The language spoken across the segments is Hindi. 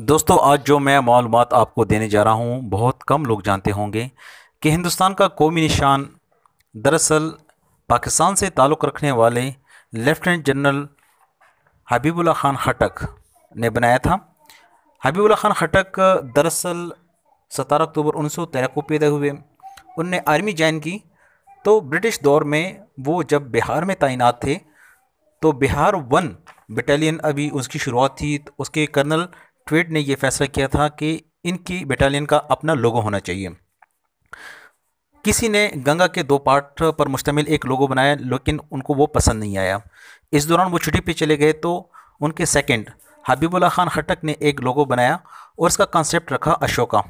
दोस्तों आज जो मैं मालूम आपको देने जा रहा हूँ बहुत कम लोग जानते होंगे कि हिंदुस्तान का कौमी निशान दरअसल पाकिस्तान से ताल्लुक़ रखने वाले लेफ्टिनेंट जनरल हबीबुल्ला ख़ान खटक ने बनाया था हबीबुल्ला ख़ान खटक दरअसल सतारह अक्टूबर उन्नीस सौ तेरह को पैदा हुए उनने आर्मी ज्वाइन की तो ब्रिटिश दौर में वो जब बिहार में तैनात थे तो बिहार वन बटालियन अभी उसकी शुरुआत थी तो उसके कर्नल ट्वीट ने यह फैसला किया था कि इनकी बटालियन का अपना लोगो होना चाहिए किसी ने गंगा के दो पार्ट पर मुश्तमिल एक लोगो बनाया लेकिन उनको वो पसंद नहीं आया इस दौरान वो छुट्टी पे चले गए तो उनके सेकंड हबीबुल्ला खान खटक ने एक लोगो बनाया और इसका कॉन्सेप्ट रखा अशोका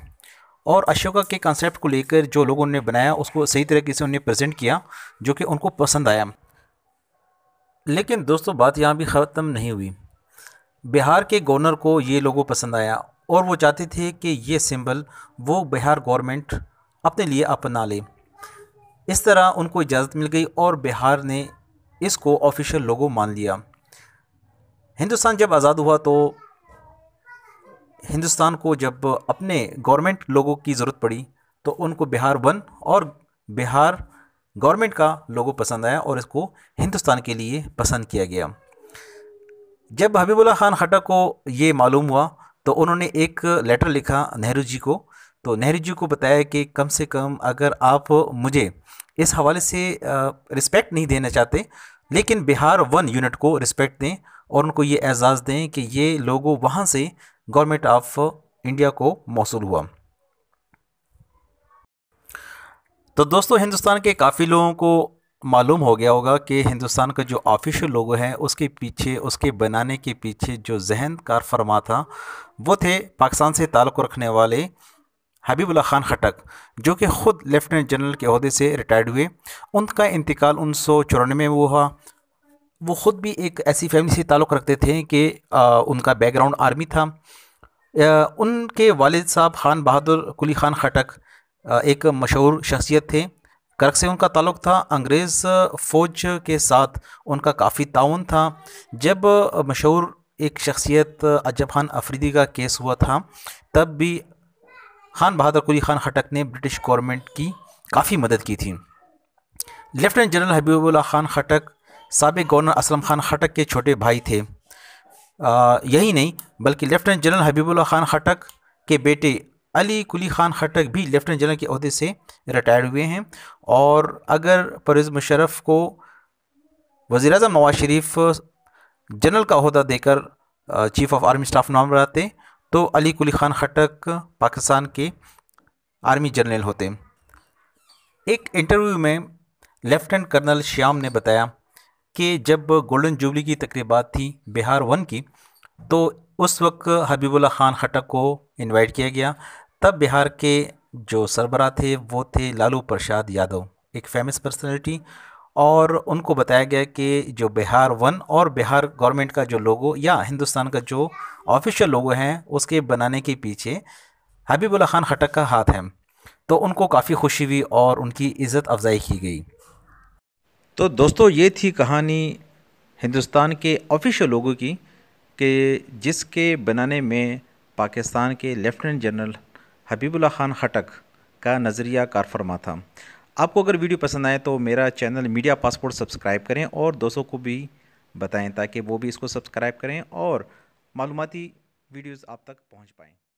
और अशोका के कॉन्सेप्ट को लेकर जो लोगों ने बनाया उसको सही तरीके से उन्हें प्रेजेंट किया जो कि उनको पसंद आया लेकिन दोस्तों बात यहाँ भी ख़त्म नहीं हुई बिहार के गवर्नर को ये लोगो पसंद आया और वो चाहते थे कि ये सिंबल वो बिहार गवर्नमेंट अपने लिए अपना ले इस तरह उनको इजाज़त मिल गई और बिहार ने इसको ऑफिशियल लोगो मान लिया हिंदुस्तान जब आज़ाद हुआ तो हिंदुस्तान को जब अपने गवर्नमेंट लोगों की ज़रूरत पड़ी तो उनको बिहार वन और बिहार गवर्नमेंट का लोगो पसंद आया और इसको हिंदुस्तान के लिए पसंद किया गया जब हबीबुल्ला खान हटा को ये मालूम हुआ तो उन्होंने एक लेटर लिखा नेहरू जी को तो नेहरू जी को बताया कि कम से कम अगर आप मुझे इस हवाले से रिस्पेक्ट नहीं देना चाहते लेकिन बिहार वन यूनिट को रिस्पेक्ट दें और उनको ये एजाज़ दें कि ये लोगों वहाँ से गवर्नमेंट ऑफ इंडिया को मौसू हुआ तो दोस्तों हिंदुस्तान के काफ़ी लोगों को मालूम हो गया होगा कि हिंदुस्तान का जो ऑफिशियल लोगो है उसके पीछे उसके बनाने के पीछे जो जहन कार फरमा था वो थे पाकिस्तान से ताल्लुक़ रखने वाले हबीबुल्ला खान खटक जो कि ख़ुद लेफ्टिनेंट जनरल के अहदे से रिटायर्ड हुए उनका इंतकाल उन्नीस सौ चौरानवे में हुआ वो ख़ुद भी एक ऐसी फैमिली से ताल्लुक़ रखते थे कि उनका बैकग्राउंड आर्मी था उनके वालिद साहब खान बहादुर कुली खान खटक एक मशहूर शख्सियत थे कर्क से उनका ताल्लुक था अंग्रेज़ फ़ौज के साथ उनका काफ़ी ताउन था जब मशहूर एक शख्सियत अजब खान अफरीदी का केस हुआ था तब भी खान बहादुर कुली खान खटक ने ब्रिटिश गवर्नमेंट की काफ़ी मदद की थी लेफ्टिनेंट जनरल हबीबुल्ला खान खटक सबक गवर्नर असलम खान खटक के छोटे भाई थे आ, यही नहीं बल्कि लेफ्टिनेंट जनरल हबीबुल्ला खान खटक के बेटे अली कुली खान खटक भी लेफ्टिनेंट जनरल के अहदे से रिटायर्ड हुए हैं और अगर परवेज़ मुशरफ को वज़ी अजम नवाज शरीफ जनरल का अहदा देकर चीफ ऑफ आर्मी स्टाफ नाम रहते तो अली कुली खान खटक पाकिस्तान के आर्मी जनरल होते एक इंटरव्यू में लेफ्टिनेंट कर्नल श्याम ने बताया कि जब गोल्डन जुबली की तकरीबा थी बिहार वन की तो उस वक्त हबीबुल्ला खान खटक को इनवाइट किया गया तब बिहार के जो सरबरा थे वो थे लालू प्रसाद यादव एक फेमस पर्सनैलिटी और उनको बताया गया कि जो बिहार वन और बिहार गवर्नमेंट का जो लोगो या हिंदुस्तान का जो ऑफिशियल लोगो है उसके बनाने के पीछे हबीबुल्ला खान खटक का हाथ है तो उनको काफ़ी खुशी हुई और उनकी इज़्ज़त अफजाई की गई तो दोस्तों ये थी कहानी हिंदुस्तान के ऑफिशियल लोगों की कि जिसके बनाने में पाकिस्तान के लेफ्टिनेंट जनरल हबीबुल्ला खान खटक का नज़रिया कार फरमा था आपको अगर वीडियो पसंद आए तो मेरा चैनल मीडिया पासपोर्ट सब्सक्राइब करें और दोस्तों को भी बताएं ताकि वो भी इसको सब्सक्राइब करें और मालूमती वीडियोज़ आप तक पहुँच पाएँ